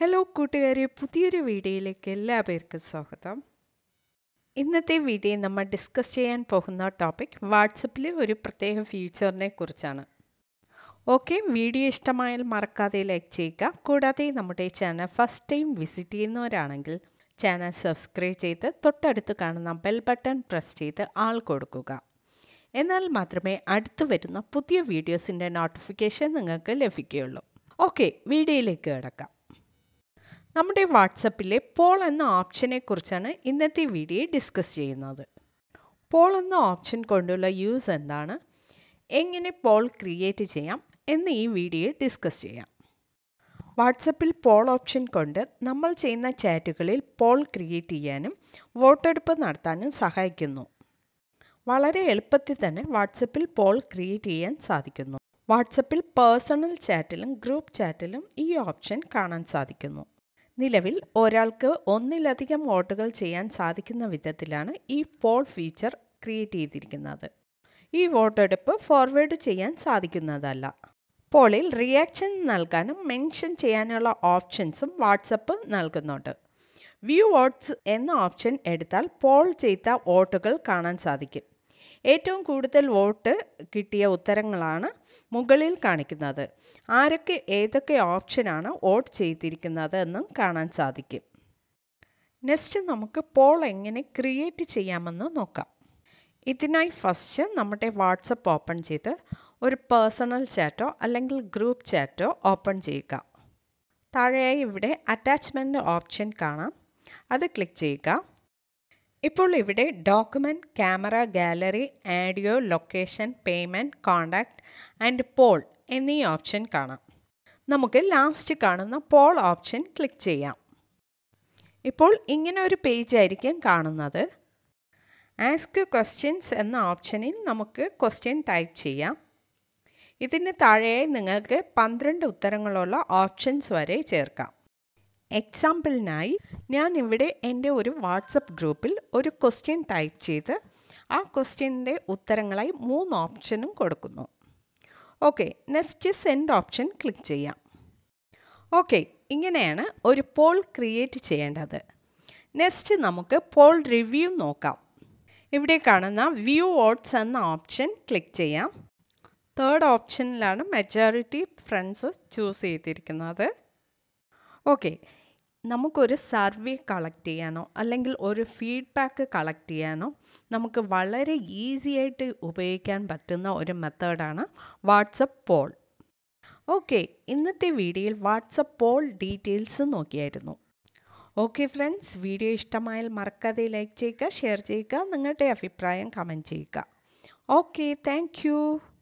hello കൂട്ടുകാരെ പുതിയൊരു വീഡിയോയിലേക്ക് എല്ലാ പേർക്കും സ്വാഗതം ഇന്നത്തെ വീഡിയോ നമ്മൾ ഡിസ്കസ് ചെയ്യാൻ പോകുന്ന ടോപ്പിക് വാട്സപ്പിൽ ഒരു പ്രത്യേക ഫീച്ചറിനെ കുറിച്ചാണ് ഓക്കെ വീഡിയോ ഇഷ്ടമായാൽ മറക്കാതെ ലൈക്ക് ചെയ്യുക കൂടാതെ നമ്മുടെ ചാനൽ ഫസ്റ്റ് ടൈം വിസിറ്റ് ചെയ്യുന്നവരാണെങ്കിൽ ചാനൽ സബ്സ്ക്രൈബ് ചെയ്ത് തൊട്ടടുത്ത് കാണുന്ന ബെൽ ബട്ടൺ പ്രസ് ചെയ്ത് ആൾ കൊടുക്കുക എന്നാൽ മാത്രമേ അടുത്ത് വരുന്ന പുതിയ വീഡിയോസിൻ്റെ നോട്ടിഫിക്കേഷൻ നിങ്ങൾക്ക് ലഭിക്കുകയുള്ളൂ ഓക്കെ വീഡിയോയിലേക്ക് കിടക്കാം നമ്മുടെ വാട്സപ്പിലെ പോൾ എന്ന ഓപ്ഷനെക്കുറിച്ചാണ് ഇന്നത്തെ വീഡിയോ ഡിസ്കസ് ചെയ്യുന്നത് പോൾ എന്ന ഓപ്ഷൻ കൊണ്ടുള്ള യൂസ് എന്താണ് എങ്ങനെ പോൾ ക്രിയേറ്റ് ചെയ്യാം എന്ന് ഈ വീഡിയോ ഡിസ്കസ് ചെയ്യാം വാട്സപ്പിൽ പോൾ ഓപ്ഷൻ കൊണ്ട് നമ്മൾ ചെയ്യുന്ന ചാറ്റുകളിൽ പോൾ ക്രിയേറ്റ് ചെയ്യാനും വോട്ടെടുപ്പ് നടത്താനും സഹായിക്കുന്നു വളരെ എളുപ്പത്തിൽ തന്നെ വാട്സപ്പിൽ പോൾ ക്രിയേറ്റ് ചെയ്യാൻ സാധിക്കുന്നു വാട്സപ്പിൽ പേഴ്സണൽ ചാറ്റിലും ഗ്രൂപ്പ് ചാറ്റിലും ഈ ഓപ്ഷൻ കാണാൻ സാധിക്കുന്നു നിലവിൽ ഒരാൾക്ക് ഒന്നിലധികം വോട്ടുകൾ ചെയ്യാൻ സാധിക്കുന്ന വിധത്തിലാണ് ഈ പോൾ ഫീച്ചർ ക്രിയേറ്റ് ചെയ്തിരിക്കുന്നത് ഈ വോട്ടെടുപ്പ് ഫോർവേഡ് ചെയ്യാൻ സാധിക്കുന്നതല്ല പോളിൽ റിയാക്ഷൻ നൽകാനും മെൻഷൻ ചെയ്യാനുള്ള ഓപ്ഷൻസും വാട്സപ്പ് നൽകുന്നുണ്ട് വ്യൂ വോട്ട്സ് എന്ന ഓപ്ഷൻ എടുത്താൽ പോൾ ചെയ്ത വോട്ടുകൾ കാണാൻ സാധിക്കും ഏറ്റവും കൂടുതൽ വോട്ട് കിട്ടിയ ഉത്തരങ്ങളാണ് മുകളിൽ കാണിക്കുന്നത് ആരൊക്കെ ഏതൊക്കെ ഓപ്ഷനാണ് വോട്ട് ചെയ്തിരിക്കുന്നത് എന്നും കാണാൻ സാധിക്കും നെക്സ്റ്റ് നമുക്ക് പോൾ എങ്ങനെ ക്രിയേറ്റ് ചെയ്യാമെന്ന് നോക്കാം ഇതിനായി ഫസ്റ്റ് നമ്മുടെ വാട്സപ്പ് ഓപ്പൺ ചെയ്ത് ഒരു പേഴ്സണൽ ചാറ്റോ അല്ലെങ്കിൽ ഗ്രൂപ്പ് ചാറ്റോ ഓപ്പൺ ചെയ്യുക താഴെയായി ഇവിടെ അറ്റാച്ച്മെൻറ്റ് ഓപ്ഷൻ കാണാം അത് ക്ലിക്ക് ചെയ്യുക ഇപ്പോൾ ഇവിടെ document camera gallery audio location payment contact and poll എന്നീ ഓപ്ഷൻ കാണാം നമുക്ക് ലാസ്റ്റ് കാണുന്ന പോൾ ഓപ്ഷൻ ക്ലിക്ക് ചെയ്യാം ഇപ്പോൾ ഇങ്ങനെ ഒരു പേജ് ആയിരിക്കും കാണുന്നത് ആസ്ക് ക്വസ്റ്റ്യൻസ് എന്ന ഓപ്ഷനിൽ നമുക്ക് ക്വസ്റ്റ്യൻ ടൈപ്പ് ചെയ്യാം ഇതിന് താഴെയായി നിങ്ങൾക്ക് പന്ത്രണ്ട് ഉത്തരങ്ങളുള്ള ഓപ്ഷൻസ് വരെ ചേർക്കാം എക്സാമ്പിളിനായി ഞാൻ ഇവിടെ എൻ്റെ ഒരു വാട്സപ്പ് ഗ്രൂപ്പിൽ ഒരു ക്വസ്റ്റ്യൻ ടൈപ്പ് ചെയ്ത് ആ ക്വസ്റ്റ്യൻ്റെ ഉത്തരങ്ങളായി മൂന്ന് ഓപ്ഷനും കൊടുക്കുന്നു okay next send option click ചെയ്യാം ഓക്കെ ഇങ്ങനെയാണ് ഒരു പോൾ ക്രിയേറ്റ് ചെയ്യേണ്ടത് നെക്സ്റ്റ് നമുക്ക് പോൾ റിവ്യൂ നോക്കാം ഇവിടെ കാണുന്ന വ്യൂ ഓട്സ് എന്ന ഓപ്ഷൻ ക്ലിക്ക് ചെയ്യാം തേർഡ് ഓപ്ഷനിലാണ് മെജോറിറ്റി ഫ്രണ്ട്സ് ചൂസ് ചെയ്തിരിക്കുന്നത് ഓക്കെ നമുക്കൊരു സർവേ കളക്ട് ചെയ്യാനോ അല്ലെങ്കിൽ ഒരു ഫീഡ്ബാക്ക് കളക്ട് ചെയ്യാനോ നമുക്ക് വളരെ ഈസി ആയിട്ട് ഉപയോഗിക്കാൻ പറ്റുന്ന ഒരു മെത്തേഡാണ് വാട്സപ്പ് പോൾ ഓക്കെ ഇന്നത്തെ വീഡിയോയിൽ വാട്സപ്പ് പോൾ ഡീറ്റെയിൽസ് നോക്കിയായിരുന്നു ഓക്കെ ഫ്രണ്ട്സ് വീഡിയോ ഇഷ്ടമായാൽ മറക്കാതെ ലൈക്ക് ചെയ്യുക ഷെയർ ചെയ്യുക നിങ്ങളുടെ അഭിപ്രായം കമൻറ്റ് ചെയ്യുക ഓക്കെ താങ്ക്